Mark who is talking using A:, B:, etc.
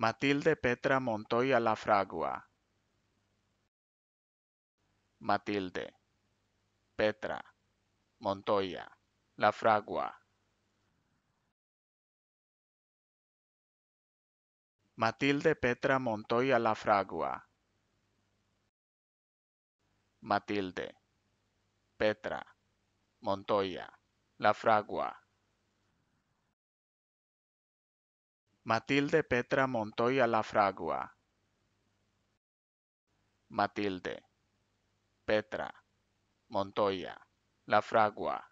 A: Matilde Petra Montoya La Fragua Matilde Petra Montoya La Fragua Matilde Petra Montoya La Fragua Matilde Petra Montoya La Fragua Matilde Petra Montoya La Fragua Matilde Petra Montoya La Fragua